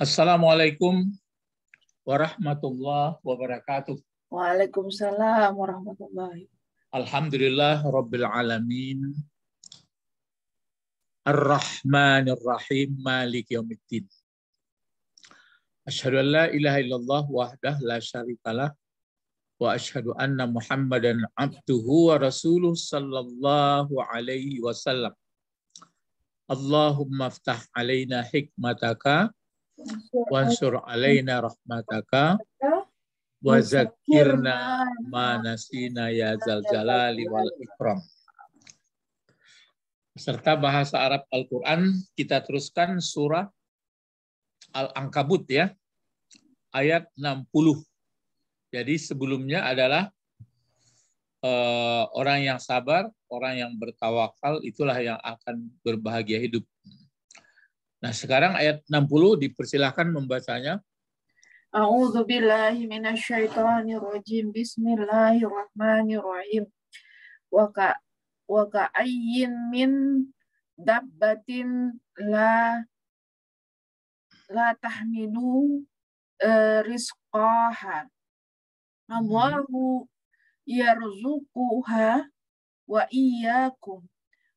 Assalamualaikum warahmatullahi wabarakatuh. Waalaikumsalam warahmatullahi Alhamdulillah Rabbil Alamin. Ar-Rahmanir-Rahim Malik Yawmiddin. Ashadu an la ilaha illallah wahdah la syarikalah wa ashadu anna Muhammadan abduhu wa rasuluh sallallahu alaihi wasallam. Allahumma ftah alaina hikmataka wansur alaina rahmataka wa zakirna ma nasina ya zal jalali wal ikram. Serta bahasa Arab Al-Quran, kita teruskan surah Al-Ankabut ya, ayat 60. Jadi sebelumnya adalah eh, orang yang sabar, orang yang bertawakal itulah yang akan berbahagia hidup. Nah, sekarang ayat 60 dipersilahkan membacanya. A'udzu billahi minasyaitonir rajim. Bismillahirrahmanirrahim. Wa ka wa ka ayyin min dabbatin la la tahmilu uh, rizqaha. Hmm. Allahu yarzuquha wa iyyakum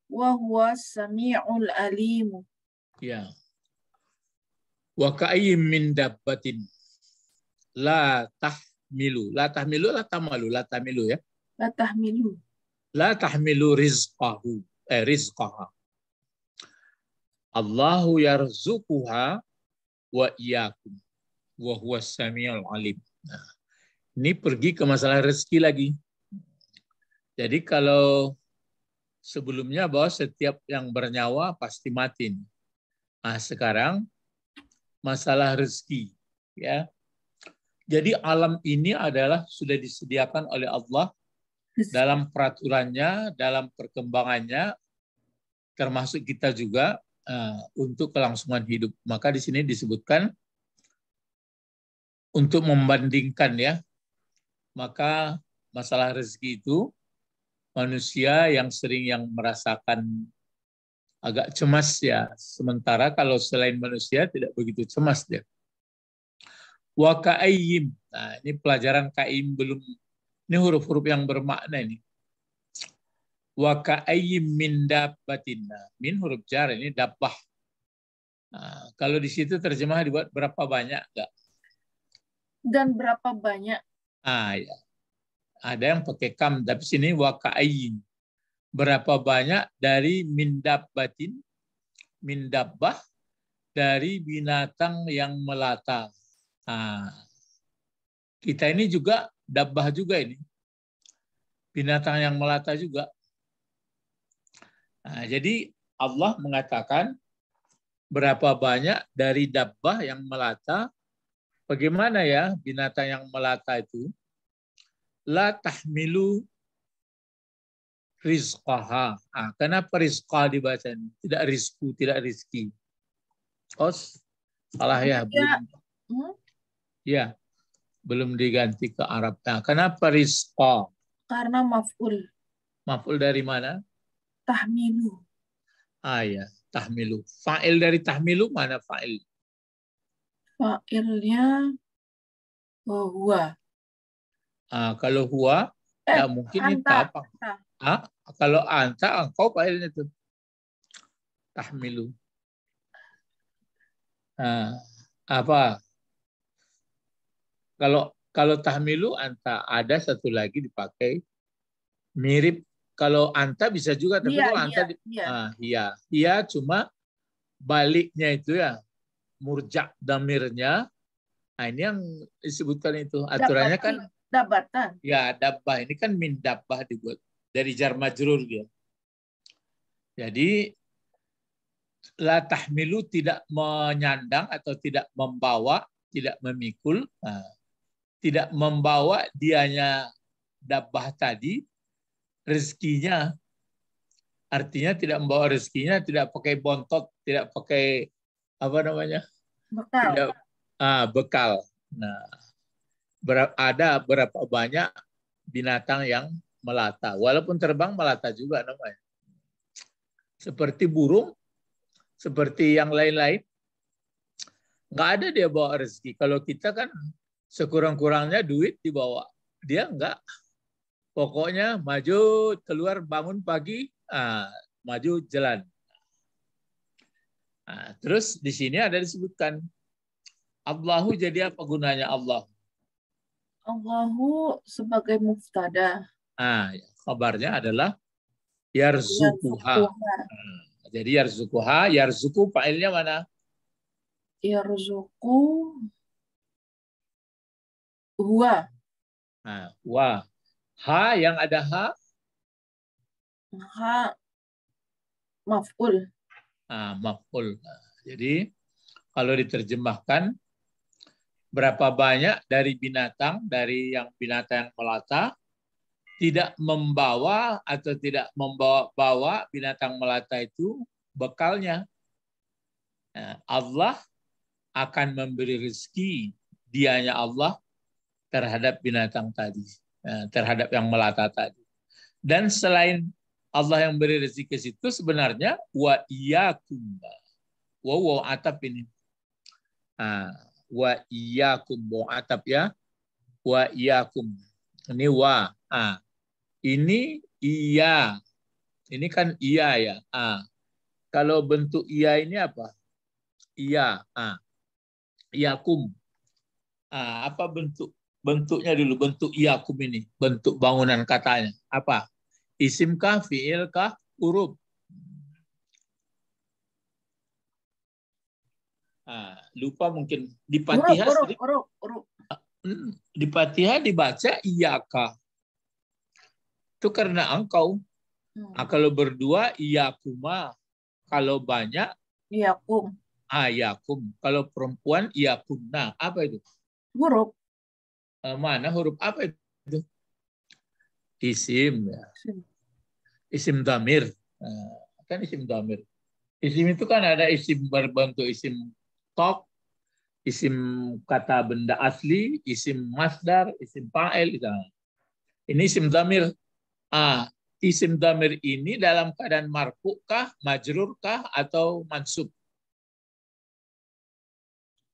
wa huwa samiul alim. Ya. Wa ka'ayyin min dabbatin la tahmilu. La tahmilu la tamalu, la tahmilu ya. La tahmilu. La tahmilu rizqahu, eh rizqaha. Allahu yarzuquha wa iyyakum wa huwa samiul alim. Nah. Ini pergi ke masalah rezeki lagi. Jadi kalau sebelumnya bahwa setiap yang bernyawa pasti mati. Nah, sekarang masalah rezeki, ya. Jadi alam ini adalah sudah disediakan oleh Allah dalam peraturannya, dalam perkembangannya, termasuk kita juga uh, untuk kelangsungan hidup. Maka di sini disebutkan untuk membandingkan ya maka masalah rezeki itu manusia yang sering yang merasakan agak cemas ya. Sementara kalau selain manusia tidak begitu cemas dia. Wa ka'ayyim. Nah, ini pelajaran ka'im belum ini huruf-huruf yang bermakna ini. Wa ka'ayyim min dabbatina. Nah, min huruf jar ini dabbah. Nah, kalau di situ terjemah dibuat berapa banyak enggak? Dan berapa banyak Ah, ya. Ada yang pakai kam, tapi sini waka'ayin. Berapa banyak dari mindab batin, mindab bah dari binatang yang melata. Ah. Kita ini juga dabbah juga ini. Binatang yang melata juga. Nah, jadi Allah mengatakan berapa banyak dari dabbah yang melata Bagaimana ya binatang yang melata itu? La tahmilu rizqaha. Ah, kenapa rizqa dibaca ini? Tidak rizku, tidak rizki. Os, salah ya. Iya. Belum, ya, belum diganti ke Arab. Nah, kenapa rizqa? Karena maf'ul. Maf'ul dari mana? Tahmilu. Ah ya, tahmilu. Fa'il dari tahmilu mana fa'il? Fa'ilnya hua. huwa. Ah, kalau huwa, eh, ya mungkin anta. apa? Ah, kalau anta, engkau fa'ilnya itu. Tahmilu. Ah, apa? Kalau kalau tahmilu anta ada satu lagi dipakai mirip kalau anta bisa juga tapi iya, kalau anta iya, di, iya. Ah, iya iya cuma baliknya itu ya murjak damirnya nah ini yang disebutkan itu aturannya dabah, kan ya dabah ini kan min dabah dibuat dari jar majrur dia jadi la tahmilu tidak menyandang atau tidak membawa tidak memikul nah, tidak membawa dianya dabah tadi rezekinya artinya tidak membawa rezekinya tidak pakai bontot tidak pakai apa namanya? Bekal. Tidak, ah, bekal. Nah, ada berapa banyak binatang yang melata. Walaupun terbang melata juga namanya. Seperti burung, seperti yang lain-lain. Nggak ada dia bawa rezeki. Kalau kita kan sekurang-kurangnya duit dibawa. Dia nggak. Pokoknya maju, keluar, bangun pagi, ah, maju, jalan. Nah, terus di sini ada disebutkan Allahu jadi apa gunanya Allah? Allahu sebagai muftada. Ah, ya, kabarnya adalah yarzukuha. yarzukuha. Nah, jadi yarzukuha, yarzuku failnya mana? Yarzuku huwa. Ah, wa. Ha yang ada ha? Ha maf'ul. Ah, maf'ul. Ah, jadi kalau diterjemahkan berapa banyak dari binatang dari yang binatang yang melata tidak membawa atau tidak membawa-bawa binatang melata itu bekalnya. Ah, Allah akan memberi rezeki dianya Allah terhadap binatang tadi, terhadap yang melata tadi. Dan selain Allah yang beri rezeki situ sebenarnya wa iyyakum wa wa atap ini. Ah, wa iyyakum wa atap ya. Wa iyyakum. Ini wa. Ah. Ini iya. Ini kan iya ya. Ah. Kalau bentuk iya ini apa? Iya. Ah. Iyakum. Ah, apa bentuk bentuknya dulu bentuk iyakum ini bentuk bangunan katanya apa fiil kah huruf? Ah, lupa mungkin di patiha hmm, di patiha dibaca iya kah Itu karena engkau. Nah, kalau berdua iya kuma Kalau banyak iya, kum. Ah, iya kum. Kalau perempuan iya kumna. Apa itu? Huruf. Eh, mana huruf apa itu? isim ya. isim damir nah, kan isim damir isim itu kan ada isim berbentuk isim tok isim kata benda asli isim masdar isim fa'il gitu. ini isim damir ah isim damir ini dalam keadaan marpukah, majrurkah atau mansub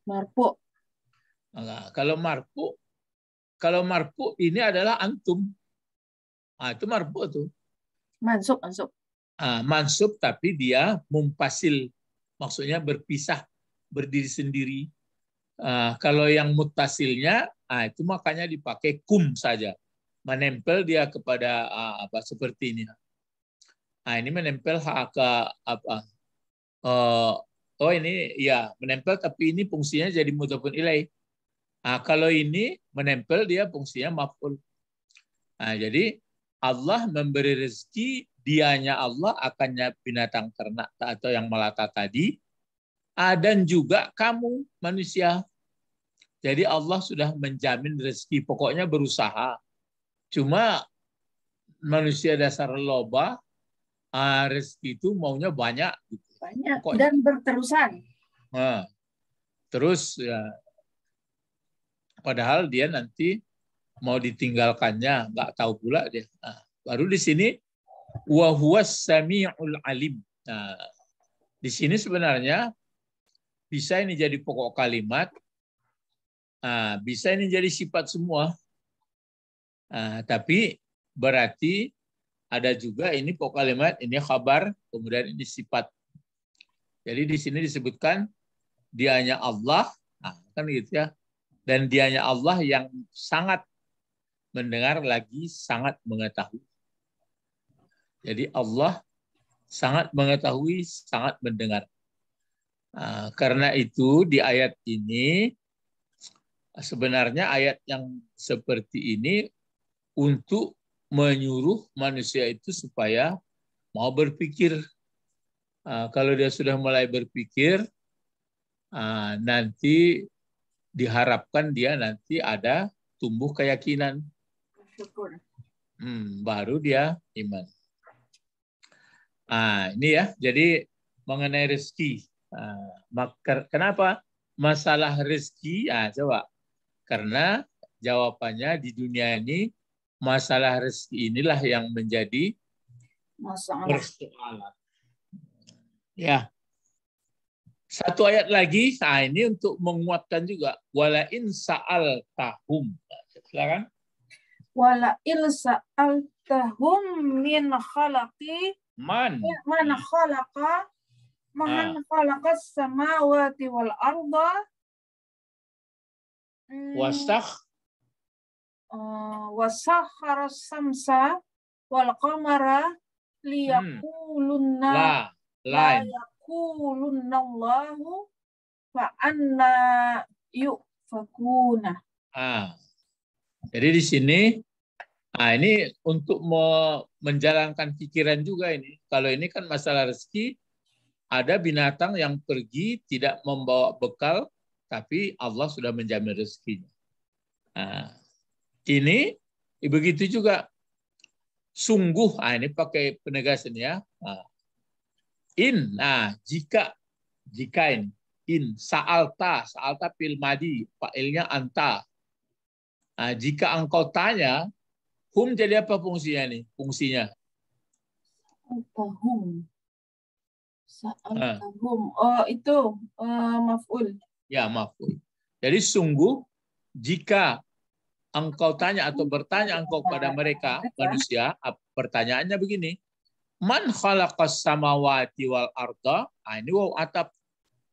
marfu nah, kalau marfu kalau marfu ini adalah antum Ah, itu marfu tuh. Mansub, mansub. Ah, mansub tapi dia mumpasil. Maksudnya berpisah, berdiri sendiri. Ah, kalau yang mutasilnya, ah, itu makanya dipakai kum saja. Menempel dia kepada ah, apa seperti ini. Ah, ini menempel ke apa? Oh, oh ini ya menempel tapi ini fungsinya jadi mudhafun ilai. Ah, kalau ini menempel dia fungsinya maf'ul. Nah, jadi Allah memberi rezeki, dianya Allah akannya binatang ternak atau yang melata tadi, ah, dan juga kamu manusia. Jadi Allah sudah menjamin rezeki, pokoknya berusaha. Cuma manusia dasar loba, ah, rezeki itu maunya banyak. Gitu. Banyak pokoknya. dan berterusan. Nah, terus ya, padahal dia nanti mau ditinggalkannya, nggak tahu pula dia. Nah, Baru di sini wa huwas samiul alim. Nah, di sini sebenarnya bisa ini jadi pokok kalimat, nah, bisa ini jadi sifat semua. Nah, tapi berarti ada juga ini pokok kalimat, ini kabar, kemudian ini sifat. Jadi di sini disebutkan dianya Allah, nah, kan gitu ya. Dan dianya Allah yang sangat mendengar lagi sangat mengetahui. Jadi Allah sangat mengetahui, sangat mendengar. Ah, karena itu di ayat ini sebenarnya ayat yang seperti ini untuk menyuruh manusia itu supaya mau berpikir. Ah, kalau dia sudah mulai berpikir, ah, nanti diharapkan dia nanti ada tumbuh keyakinan. Hmm, baru dia iman. Nah, ini ya, jadi mengenai rezeki. Nah, kenapa? Masalah rezeki, ah, coba. Karena jawabannya di dunia ini, masalah rezeki inilah yang menjadi masalah persoalan. Ya. Satu ayat lagi, nah ini untuk menguatkan juga. Wala sa'al tahum. Silakan. Wala sa'al tahum min khalaqi Man. Ya, man khalaqa man ah. khalaqa samawati wal arda hmm. wasakh ah, wasakhara samsa wal qamara hmm. liyakulunna la la Allahu fa anna yufakuna. Ah. Jadi di sini Nah, ini untuk menjalankan pikiran juga ini. Kalau ini kan masalah rezeki, ada binatang yang pergi tidak membawa bekal, tapi Allah sudah menjamin rezekinya. Nah, ini begitu juga sungguh, nah ini pakai penegasan ya. Nah, in, nah jika, jika ini, in, sa'alta, sa'alta pilmadi, fa'ilnya anta. Nah, jika engkau tanya, Hum jadi apa fungsinya nih? Fungsinya. Apa hum? Ah. hum. Oh, itu uh, maf'ul. Ya, maf'ul. Jadi sungguh jika engkau tanya atau bertanya engkau kepada mereka manusia, pertanyaannya begini. Man khalaqas samawati wal arda? Ah, ini wow atap.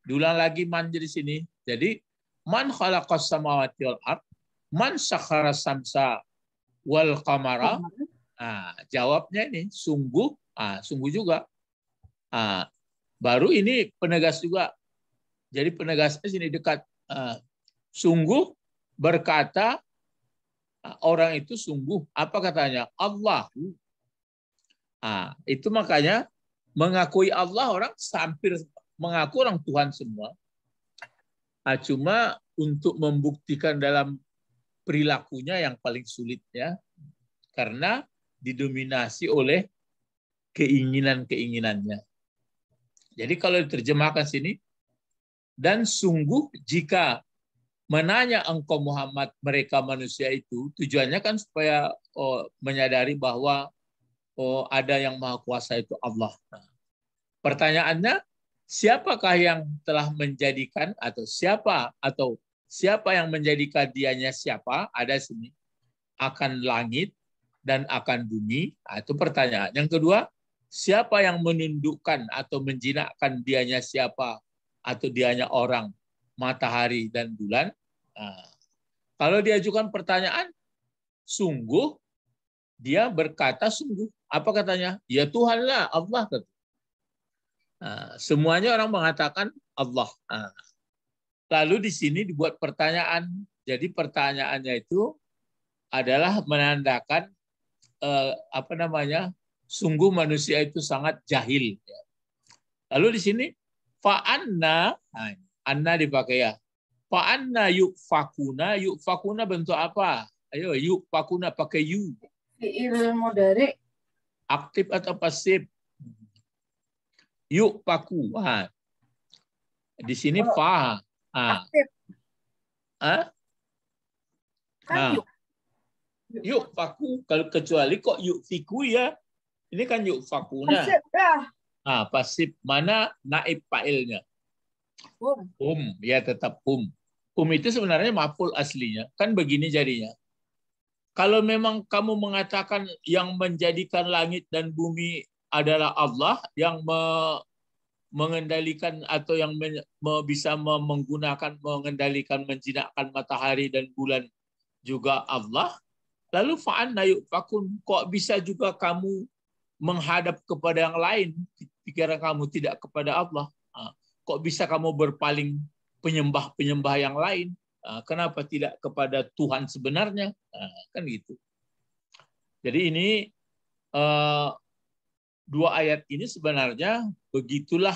Diulang lagi man jadi sini. Jadi man khalaqas samawati wal ard? Man sakhara samsa wal kamara Nah, jawabnya ini sungguh, ah, sungguh juga. Ah, baru ini penegas juga. Jadi penegasnya sini dekat. Ah, sungguh berkata ah, orang itu sungguh apa katanya Allah ah itu makanya mengakui Allah orang hampir mengaku orang Tuhan semua ah, cuma untuk membuktikan dalam perilakunya yang paling sulit ya karena didominasi oleh keinginan-keinginannya. Jadi kalau diterjemahkan sini dan sungguh jika menanya engkau Muhammad mereka manusia itu tujuannya kan supaya oh, menyadari bahwa oh, ada yang maha kuasa itu Allah. Nah, pertanyaannya siapakah yang telah menjadikan atau siapa atau siapa yang menjadi kadiannya siapa, ada sini. Akan langit dan akan bumi, nah, itu pertanyaan. Yang kedua, siapa yang menundukkan atau menjinakkan dianya siapa atau dianya orang, matahari dan bulan. Nah, kalau diajukan pertanyaan, sungguh, dia berkata sungguh. Apa katanya? Ya Tuhanlah, Allah. Nah, semuanya orang mengatakan Allah. Nah, Lalu di sini dibuat pertanyaan. Jadi pertanyaannya itu adalah menandakan eh, apa namanya? sungguh manusia itu sangat jahil. Lalu di sini fa'anna anna dipakai ya. Fa'anna yuk fakuna, yuk fakuna bentuk apa? Ayo yuk fakuna pakai yu. Ilmu aktif atau pasif? Yuk paku. Di sini fa. Ah. Aktif. Ah? Kan ah. yuk. Yuk faku kalau kecuali kok yuk fiku ya. Ini kan yuk fakuna. Pasif, ya. Ah, pasif mana naib pailnya? Um. Um, ya tetap um. Um itu sebenarnya maful aslinya. Kan begini jadinya. Kalau memang kamu mengatakan yang menjadikan langit dan bumi adalah Allah yang me mengendalikan atau yang men, bisa menggunakan mengendalikan menjinakkan matahari dan bulan juga Allah lalu fa'an Nayuk fakun kok bisa juga kamu menghadap kepada yang lain pikiran kamu tidak kepada Allah kok bisa kamu berpaling penyembah-penyembah yang lain kenapa tidak kepada Tuhan sebenarnya kan gitu jadi ini eh, dua ayat ini sebenarnya Begitulah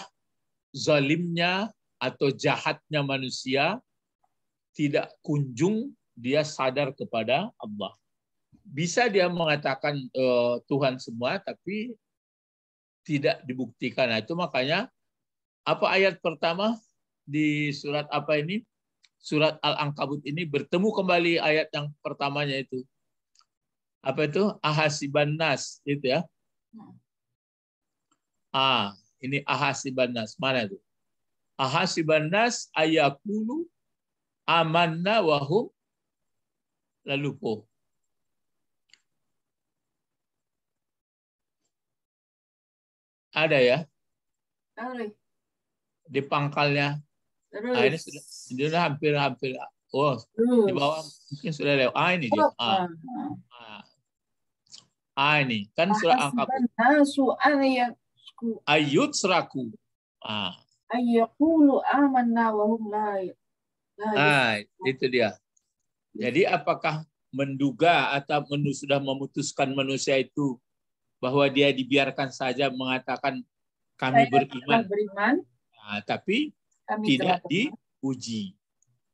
zalimnya atau jahatnya manusia tidak kunjung dia sadar kepada Allah. Bisa dia mengatakan eh, Tuhan semua tapi tidak dibuktikan. Nah, itu makanya apa ayat pertama di surat apa ini? Surat Al-Ankabut ini bertemu kembali ayat yang pertamanya itu. Apa itu? Ahasiban nas itu ya. Nah. Ah, ini ahasibannas. Mana itu? Ahasibannas ayakulu amanna wahum lalu po. Ada ya? Di pangkalnya. nah, ini sudah, ini sudah hampir hampir. Oh, di bawah mungkin sudah lewat. Ah ini dia. Ah. ah. ah ini kan surah angkat yusku seraku Ah. Ayakulu amanna nawahum hum la Nah, itu dia. Jadi apakah menduga atau menu, sudah memutuskan manusia itu bahwa dia dibiarkan saja mengatakan kami Saya beriman. beriman. Nah, tapi kami tidak diuji.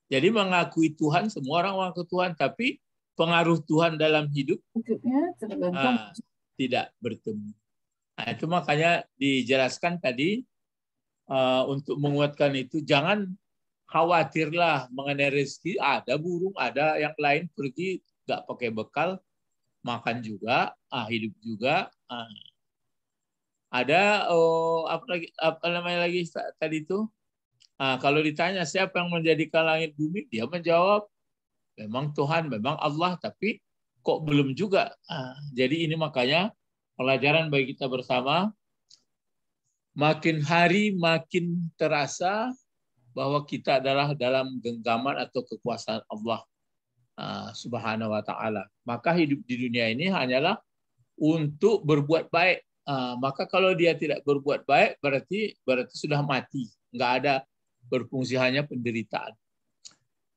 Jadi mengakui Tuhan, semua orang mengakui Tuhan, tapi pengaruh Tuhan dalam hidup Hidupnya, nah, tidak bertemu. Nah, itu makanya dijelaskan tadi uh, untuk menguatkan itu jangan khawatirlah mengenai rezeki ada burung ada yang lain pergi nggak pakai bekal makan juga ah hidup juga ah. ada oh apa lagi apa namanya lagi tadi itu ah, kalau ditanya siapa yang menjadikan langit bumi dia menjawab memang Tuhan memang Allah tapi kok belum juga ah, jadi ini makanya pelajaran bagi kita bersama. Makin hari makin terasa bahwa kita adalah dalam genggaman atau kekuasaan Allah ah, Subhanahu wa taala. Maka hidup di dunia ini hanyalah untuk berbuat baik. Ah, maka kalau dia tidak berbuat baik berarti berarti sudah mati. Enggak ada berfungsi hanya penderitaan.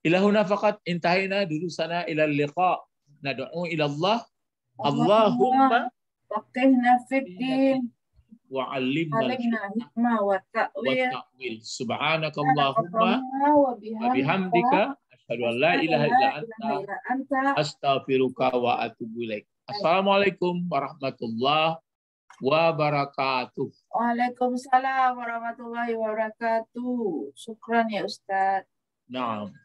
Ilahuna fakat intahina dulu sana ilal liqa Nadu'u ilallah Allahumma faqihna fid din wa 'allimna al-hikma wa at-ta'wil subhanakallahumma wa bihamdika asyhadu an la ilaha illa anta astaghfiruka wa atubu ilaik assalamualaikum warahmatullahi wabarakatuh Waalaikumsalam warahmatullahi wabarakatuh. Syukran ya Ustaz. Naam.